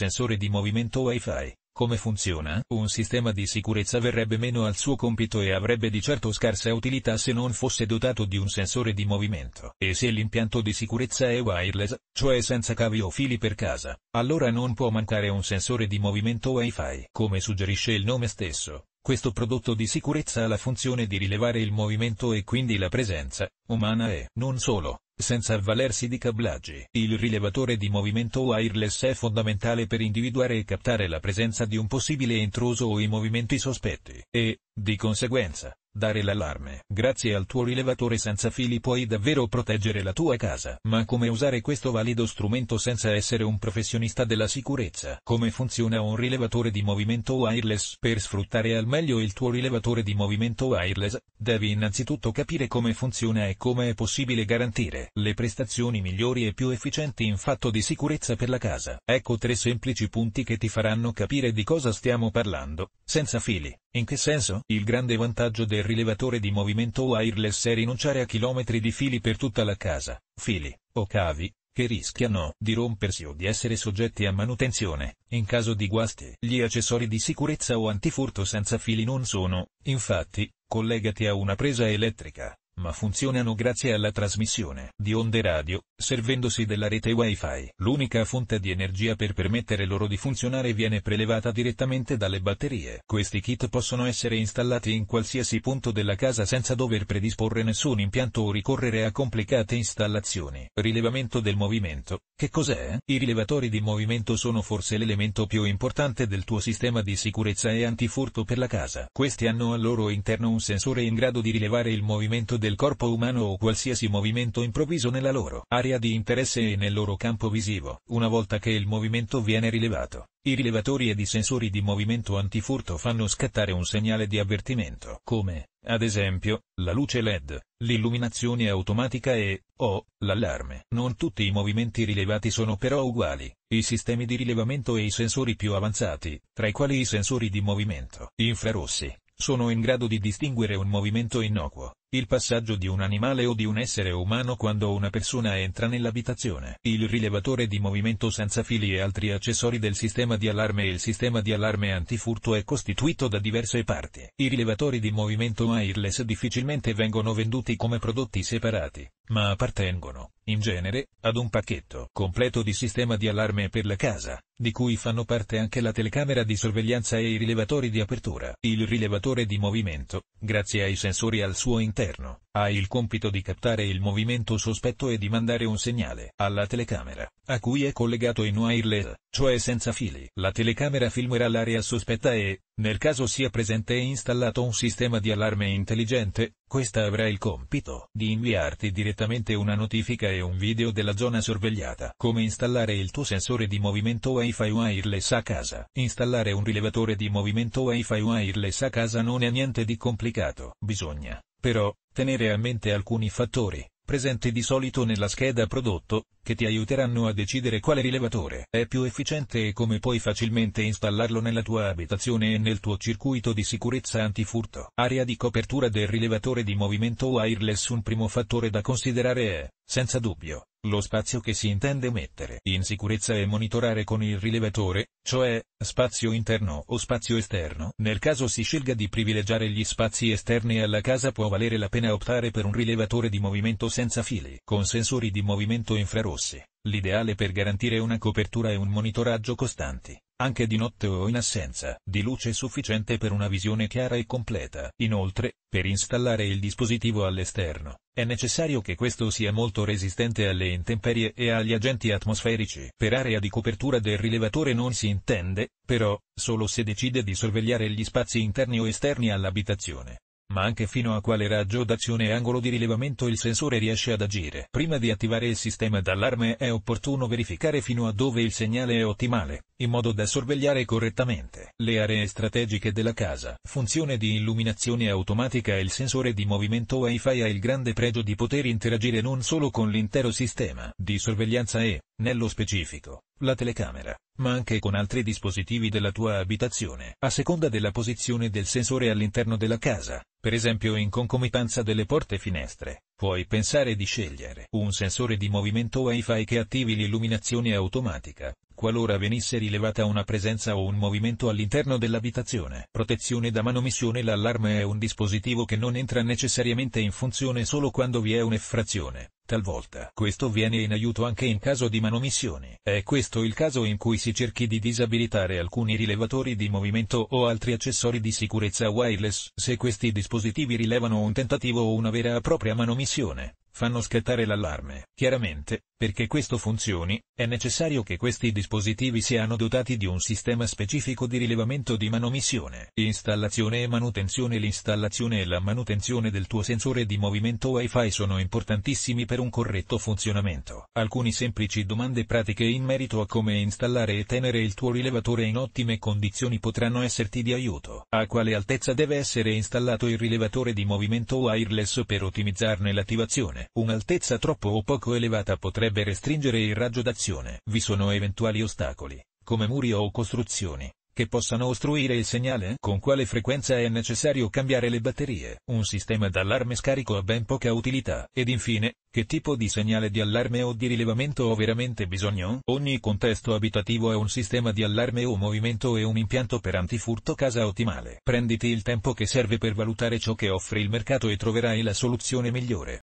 sensore di movimento Wi-Fi. Come funziona? Un sistema di sicurezza verrebbe meno al suo compito e avrebbe di certo scarsa utilità se non fosse dotato di un sensore di movimento. E se l'impianto di sicurezza è wireless, cioè senza cavi o fili per casa, allora non può mancare un sensore di movimento Wi-Fi. Come suggerisce il nome stesso, questo prodotto di sicurezza ha la funzione di rilevare il movimento e quindi la presenza, umana e, non solo, senza avvalersi di cablaggi. Il rilevatore di movimento wireless è fondamentale per individuare e captare la presenza di un possibile intruso o i movimenti sospetti e, di conseguenza, Dare l'allarme, grazie al tuo rilevatore senza fili puoi davvero proteggere la tua casa. Ma come usare questo valido strumento senza essere un professionista della sicurezza? Come funziona un rilevatore di movimento wireless? Per sfruttare al meglio il tuo rilevatore di movimento wireless, devi innanzitutto capire come funziona e come è possibile garantire le prestazioni migliori e più efficienti in fatto di sicurezza per la casa. Ecco tre semplici punti che ti faranno capire di cosa stiamo parlando, senza fili. In che senso? Il grande vantaggio del il rilevatore di movimento wireless e rinunciare a chilometri di fili per tutta la casa, fili, o cavi, che rischiano di rompersi o di essere soggetti a manutenzione, in caso di guasti. Gli accessori di sicurezza o antifurto senza fili non sono, infatti, collegati a una presa elettrica, ma funzionano grazie alla trasmissione di onde radio, servendosi della rete Wi-Fi. L'unica fonte di energia per permettere loro di funzionare viene prelevata direttamente dalle batterie. Questi kit possono essere installati in qualsiasi punto della casa senza dover predisporre nessun impianto o ricorrere a complicate installazioni. Rilevamento del movimento. Che cos'è? I rilevatori di movimento sono forse l'elemento più importante del tuo sistema di sicurezza e antifurto per la casa. Questi hanno al loro interno un sensore in grado di rilevare il movimento del del corpo umano o qualsiasi movimento improvviso nella loro area di interesse e nel loro campo visivo. Una volta che il movimento viene rilevato, i rilevatori ed i sensori di movimento antifurto fanno scattare un segnale di avvertimento, come, ad esempio, la luce LED, l'illuminazione automatica e, o, l'allarme. Non tutti i movimenti rilevati sono però uguali, i sistemi di rilevamento e i sensori più avanzati, tra i quali i sensori di movimento infrarossi, sono in grado di distinguere un movimento innocuo il passaggio di un animale o di un essere umano quando una persona entra nell'abitazione. Il rilevatore di movimento senza fili e altri accessori del sistema di allarme Il sistema di allarme antifurto è costituito da diverse parti. I rilevatori di movimento wireless difficilmente vengono venduti come prodotti separati ma appartengono, in genere, ad un pacchetto completo di sistema di allarme per la casa, di cui fanno parte anche la telecamera di sorveglianza e i rilevatori di apertura. Il rilevatore di movimento, grazie ai sensori al suo interno, ha il compito di captare il movimento sospetto e di mandare un segnale alla telecamera, a cui è collegato in wireless, cioè senza fili. La telecamera filmerà l'area sospetta e, nel caso sia presente e installato un sistema di allarme intelligente, questa avrà il compito di inviarti direttamente una notifica e un video della zona sorvegliata. Come installare il tuo sensore di movimento Wi-Fi wireless a casa. Installare un rilevatore di movimento Wi-Fi wireless a casa non è niente di complicato. Bisogna, però, tenere a mente alcuni fattori, presenti di solito nella scheda prodotto, che ti aiuteranno a decidere quale rilevatore è più efficiente e come puoi facilmente installarlo nella tua abitazione e nel tuo circuito di sicurezza antifurto. Area di copertura del rilevatore di movimento wireless Un primo fattore da considerare è, senza dubbio, lo spazio che si intende mettere in sicurezza e monitorare con il rilevatore, cioè, spazio interno o spazio esterno. Nel caso si scelga di privilegiare gli spazi esterni alla casa può valere la pena optare per un rilevatore di movimento senza fili, con sensori di movimento infrarosso rossi, l'ideale per garantire una copertura e un monitoraggio costanti, anche di notte o in assenza di luce sufficiente per una visione chiara e completa. Inoltre, per installare il dispositivo all'esterno, è necessario che questo sia molto resistente alle intemperie e agli agenti atmosferici. Per area di copertura del rilevatore non si intende, però, solo se decide di sorvegliare gli spazi interni o esterni all'abitazione ma anche fino a quale raggio d'azione e angolo di rilevamento il sensore riesce ad agire. Prima di attivare il sistema d'allarme è opportuno verificare fino a dove il segnale è ottimale, in modo da sorvegliare correttamente le aree strategiche della casa. Funzione di illuminazione automatica e Il sensore di movimento Wi-Fi ha il grande pregio di poter interagire non solo con l'intero sistema di sorveglianza e, nello specifico, la telecamera, ma anche con altri dispositivi della tua abitazione, a seconda della posizione del sensore all'interno della casa, per esempio in concomitanza delle porte finestre. Puoi pensare di scegliere un sensore di movimento Wi-Fi che attivi l'illuminazione automatica, qualora venisse rilevata una presenza o un movimento all'interno dell'abitazione. Protezione da manomissione L'allarme è un dispositivo che non entra necessariamente in funzione solo quando vi è un'effrazione Talvolta questo viene in aiuto anche in caso di manomissioni. È questo il caso in cui si cerchi di disabilitare alcuni rilevatori di movimento o altri accessori di sicurezza wireless. Se questi dispositivi rilevano un tentativo o una vera e propria manomissione, fanno scattare l'allarme. Chiaramente, perché questo funzioni, è necessario che questi dispositivi siano dotati di un sistema specifico di rilevamento di manomissione, installazione e manutenzione. L'installazione e la manutenzione del tuo sensore di movimento Wi-Fi sono importantissimi per un corretto funzionamento. Alcune semplici domande pratiche in merito a come installare e tenere il tuo rilevatore in ottime condizioni potranno esserti di aiuto. A quale altezza deve essere installato il rilevatore di movimento wireless per ottimizzarne l'attivazione? Un'altezza troppo o poco elevata potrebbe potrebbe restringere il raggio d'azione. Vi sono eventuali ostacoli, come muri o costruzioni, che possano ostruire il segnale? Con quale frequenza è necessario cambiare le batterie? Un sistema d'allarme scarico ha ben poca utilità. Ed infine, che tipo di segnale di allarme o di rilevamento ho veramente bisogno? Ogni contesto abitativo ha un sistema di allarme o movimento e un impianto per antifurto casa ottimale. Prenditi il tempo che serve per valutare ciò che offre il mercato e troverai la soluzione migliore.